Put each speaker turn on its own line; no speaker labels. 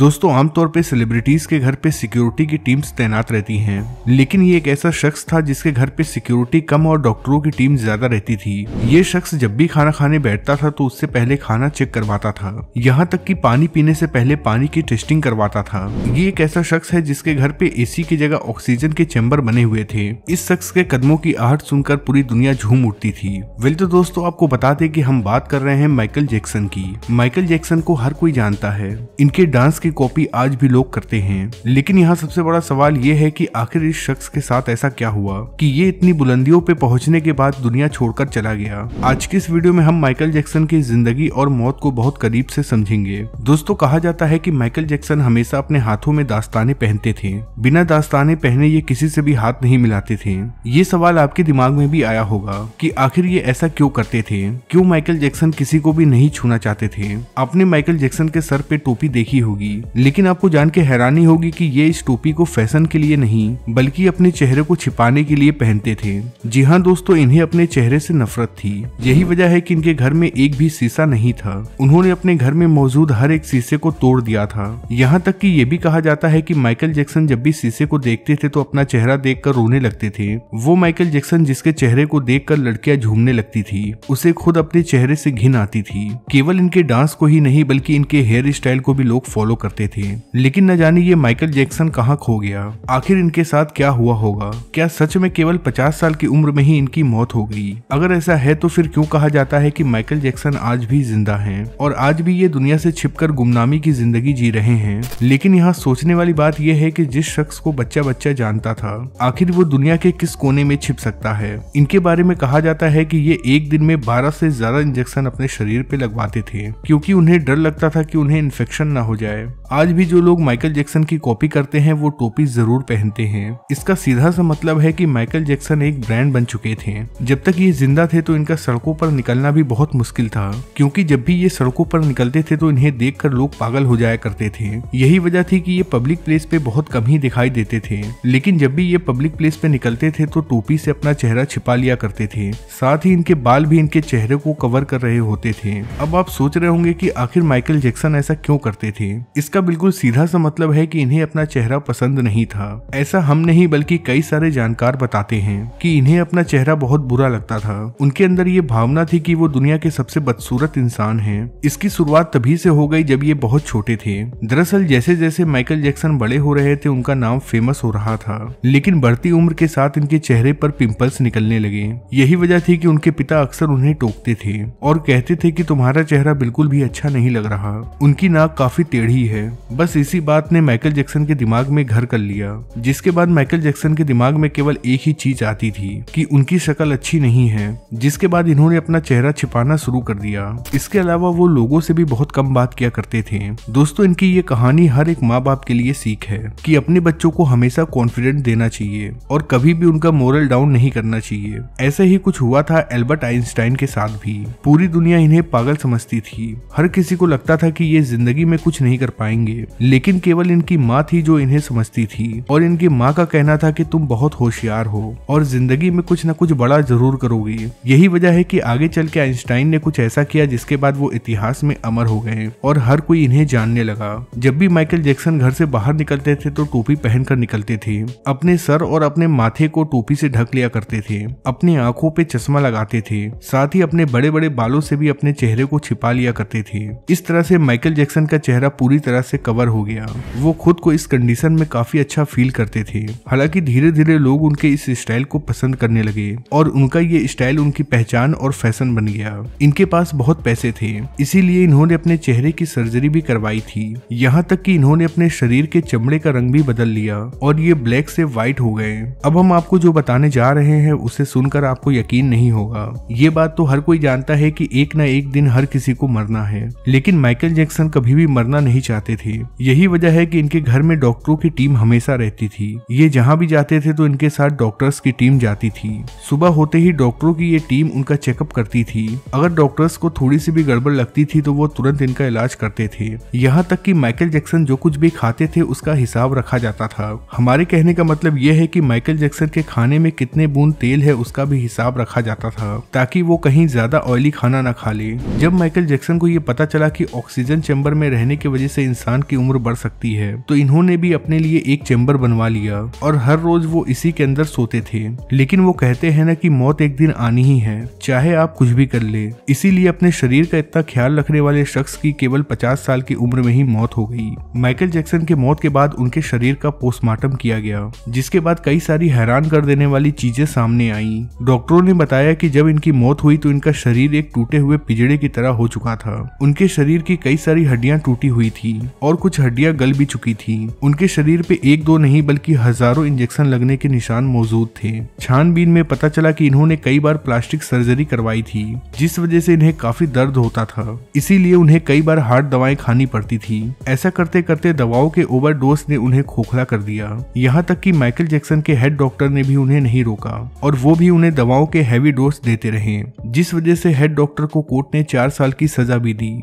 दोस्तों आमतौर पे सेलिब्रिटीज के घर पे सिक्योरिटी की टीम्स तैनात रहती हैं लेकिन ये एक ऐसा शख्स था जिसके घर पे सिक्योरिटी कम और डॉक्टरों की टीम ज्यादा रहती थी ये शख्स जब भी खाना खाने बैठता था तो उससे पहले खाना चेक करवाता था यहाँ तक कि पानी पीने से पहले पानी की टेस्टिंग करवाता था ये एक ऐसा शख्स है जिसके घर पे एसी की जगह ऑक्सीजन के चैम्बर बने हुए थे इस शख्स के कदमों की आहट सुनकर पूरी दुनिया झूम उठती थी वेल तो दोस्तों आपको बता दे की हम बात कर रहे हैं माइकल जैक्सन की माइकल जैक्सन को हर कोई जानता है इनके डांस के की कॉपी आज भी लोग करते हैं लेकिन यहाँ सबसे बड़ा सवाल ये है कि आखिर इस शख्स के साथ ऐसा क्या हुआ कि ये इतनी बुलंदियों पे पहुंचने के बाद दुनिया छोड़कर चला गया आज की इस वीडियो में हम माइकल जैक्सन की जिंदगी और मौत को बहुत करीब से समझेंगे दोस्तों कहा जाता है कि माइकल जैक्सन हमेशा अपने हाथों में दास्ताने पहनते थे बिना दास्ताने पहने ये किसी से भी हाथ नहीं मिलाते थे ये सवाल आपके दिमाग में भी आया होगा कि आखिर ये ऐसा क्यों करते थे क्यों माइकल जैक्सन किसी को भी नहीं छूना चाहते थे आपने माइकल जैक्सन के सर पे टोपी देखी होगी लेकिन आपको जान के हैरानी होगी कि ये इस टोपी को फैशन के लिए नहीं बल्कि अपने चेहरे को छिपाने के लिए पहनते थे जी हाँ दोस्तों इन्हें अपने चेहरे से नफरत थी यही वजह है कि इनके घर में एक भी शीशा नहीं था उन्होंने अपने घर में मौजूद हर एक शीशे को तोड़ दिया था यहाँ तक कि ये भी कहा जाता है कि माइकल जैक्सन जब भी शीशे को देखते थे तो अपना चेहरा देखकर रोने लगते थे वो माइकल जैक्सन जिसके चेहरे को देखकर लड़कियां झूमने लगती थी उसे खुद अपने चेहरे से घिन आती थी केवल इनके डांस को ही नहीं बल्कि इनके हेयर स्टाइल को भी लोग फॉलो कर करते थे लेकिन न जाने ये माइकल जैक्सन कहाँ खो गया आखिर इनके साथ क्या हुआ होगा क्या सच में केवल पचास साल की उम्र में ही इनकी मौत हो गई अगर ऐसा है तो फिर क्यों कहा जाता है की माइकल जैक्सन आज भी जिंदा है और आज भी ये दुनिया से छिपकर गुमनामी की जिंदगी जी रहे हैं लेकिन यहाँ सोचने वाली बात यह है कि जिस शख्स को बच्चा बच्चा जानता था आखिर वो दुनिया के किस कोने में छिप सकता है इनके बारे में कहा जाता है कि ये एक दिन में 12 से ज्यादा इंजेक्शन अपने शरीर पे लगवाते थे क्योंकि उन्हें डर लगता था कि उन्हें इन्फेक्शन ना हो जाए आज भी जो लोग माइकल जैक्सन की कॉपी करते हैं वो टोपी जरूर पहनते हैं इसका सीधा सा मतलब है कि माइकल जैक्सन एक ब्रांड बन चुके थे जब तक ये जिंदा थे तो इनका सड़कों पर निकलना भी बहुत मुश्किल था क्योंकि जब भी ये सड़कों पर निकलते थे तो इन्हें देख कर लोग पागल हो जाया करते थे यही वजह थी की ये पब्लिक प्लेस पे बहुत कम ही दिखाई देते थे लेकिन जब भी ये पब्लिक प्लेस पे निकलते थे तो टोपी से अपना चेहरा छिपा लिया करते थे साथ ही इनके बाल भी इनके चेहरे को कवर कर रहे होते थे अब आप सोच रहे होंगे की आखिर माइकल जैक्सन ऐसा क्यों करते थे इसका बिल्कुल सीधा सा मतलब है कि इन्हें अपना चेहरा पसंद नहीं था ऐसा हम नहीं बल्कि कई सारे जानकार बताते हैं कि इन्हें अपना चेहरा बहुत बुरा लगता था उनके अंदर ये भावना थी कि वो दुनिया के सबसे बदसूरत इंसान है इसकी शुरुआत तभी से हो गई जब ये बहुत छोटे थे दरअसल जैसे जैसे माइकल जैक्सन बड़े हो रहे थे उनका नाम फेमस हो रहा था लेकिन बढ़ती उम्र के साथ इनके चेहरे पर पिंपल्स निकलने लगे यही वजह थी कि उनके पिता अक्सर उन्हें टोकते थे और कहते थे कि तुम्हारा चेहरा बिल्कुल भी अच्छा नहीं लग रहा उनकी नाक काफी टेढ़ी है है बस इसी बात ने माइकल जैक्सन के दिमाग में घर कर लिया जिसके बाद माइकल जैक्सन के दिमाग में केवल एक ही चीज आती थी कि उनकी शक्ल अच्छी नहीं है जिसके बाद इन्होंने अपना चेहरा छिपाना शुरू कर दिया इसके अलावा वो लोगों से भी बहुत कम बात किया करते थे दोस्तों इनकी ये कहानी हर एक माँ बाप के लिए सीख है कि अपने बच्चों को हमेशा कॉन्फिडेंट देना चाहिए और कभी भी उनका मोरल डाउन नहीं करना चाहिए ऐसे ही कुछ हुआ था एल्बर्ट आइंस्टाइन के साथ भी पूरी दुनिया इन्हें पागल समझती थी हर किसी को लगता था कि ये जिंदगी में कुछ नहीं कर पाएंगे लेकिन केवल इनकी माँ थी जो इन्हें समझती थी और इनकी माँ का कहना था कि तुम बहुत होशियार हो और जिंदगी में कुछ न कुछ बड़ा जरूर करोगे यही वजह है कि आगे चल के आइंस्टाइन ने कुछ ऐसा किया जिसके बाद वो इतिहास में अमर हो गए और हर कोई इन्हें जानने लगा जब भी माइकल जैक्सन घर से बाहर निकलते थे तो टोपी पहनकर निकलते थे अपने सर और अपने माथे को टोपी से ढक लिया करते थे अपनी आंखों पे चश्मा लगाते थे साथ ही अपने बड़े बड़े बालों से भी अपने चेहरे को छिपा लिया करते थे इस तरह से माइकल जैक्सन का चेहरा पूरी तरह तरह से कवर हो गया वो खुद को इस कंडीशन में काफी अच्छा फील करते थे हालांकि धीरे धीरे लोग उनके इस स्टाइल को पसंद करने लगे और उनका ये स्टाइल उनकी पहचान और फैशन बन गया इनके पास बहुत पैसे थे इसीलिए इन्होंने अपने चेहरे की सर्जरी भी करवाई थी यहाँ तक की इन्होंने अपने शरीर के चमड़े का रंग भी बदल लिया और ये ब्लैक से व्हाइट हो गए अब हम आपको जो बताने जा रहे हैं उसे सुनकर आपको यकीन नहीं होगा ये बात तो हर कोई जानता है कि एक ना एक दिन हर किसी को मरना है लेकिन माइकल जैक्सन कभी भी मरना नहीं चाहता जाते थे यही वजह है कि इनके घर में डॉक्टरों की टीम हमेशा रहती थी ये जहाँ भी जाते थे तो इनके साथ डॉक्टर्स की टीम जाती थी सुबह होते ही डॉक्टरों की ये टीम उनका चेकअप करती थी अगर डॉक्टर्स को थोड़ी सी भी गड़बड़ लगती थी तो वो तुरंत इनका इलाज करते थे यहाँ तक की माइकल जैक्सन जो कुछ भी खाते थे उसका हिसाब रखा जाता था हमारे कहने का मतलब यह है की माइकल जैक्सन के खाने में कितने बूंद तेल है उसका भी हिसाब रखा जाता था ताकि वो कहीं ज्यादा ऑयली खाना ना खा ले जब माइकल जैक्सन को ये पता चला कि ऑक्सीजन चैम्बर में रहने की वजह से इंसान की उम्र बढ़ सकती है तो इन्होंने भी अपने लिए एक चैम्बर बनवा लिया और हर रोज वो इसी के अंदर सोते थे लेकिन वो कहते हैं ना कि मौत एक दिन आनी ही है चाहे आप कुछ भी कर ले इसीलिए अपने शरीर का इतना ख्याल रखने वाले शख्स की केवल पचास साल की उम्र में ही मौत हो गई माइकल जैक्सन के मौत के बाद उनके शरीर का पोस्टमार्टम किया गया जिसके बाद कई सारी हैरान कर देने वाली चीजें सामने आई डॉक्टरों ने बताया कि जब इनकी मौत हुई तो इनका शरीर एक टूटे हुए पिजड़े की तरह हो चुका था उनके शरीर की कई सारी हड्डियां टूटी हुई थी और कुछ हड्डियां गल भी चुकी थी उनके शरीर पे एक दो नहीं बल्कि हजारों इंजेक्शन लगने के निशान मौजूद थे छानबीन में पता चला कि इन्होंने कई बार प्लास्टिक सर्जरी करवाई थी जिस वजह से इन्हें काफी दर्द होता था इसीलिए उन्हें कई बार हार्ट दवाएं खानी पड़ती थी ऐसा करते करते दवाओं के ओवर ने उन्हें खोखला कर दिया यहाँ तक की माइकल जैक्सन के हेड डॉक्टर ने भी उन्हें नहीं रोका और वो भी उन्हें दवाओं के हैवी डोज देते रहे जिस वजह से हेड डॉक्टर को कोर्ट ने चार साल की सजा भी दी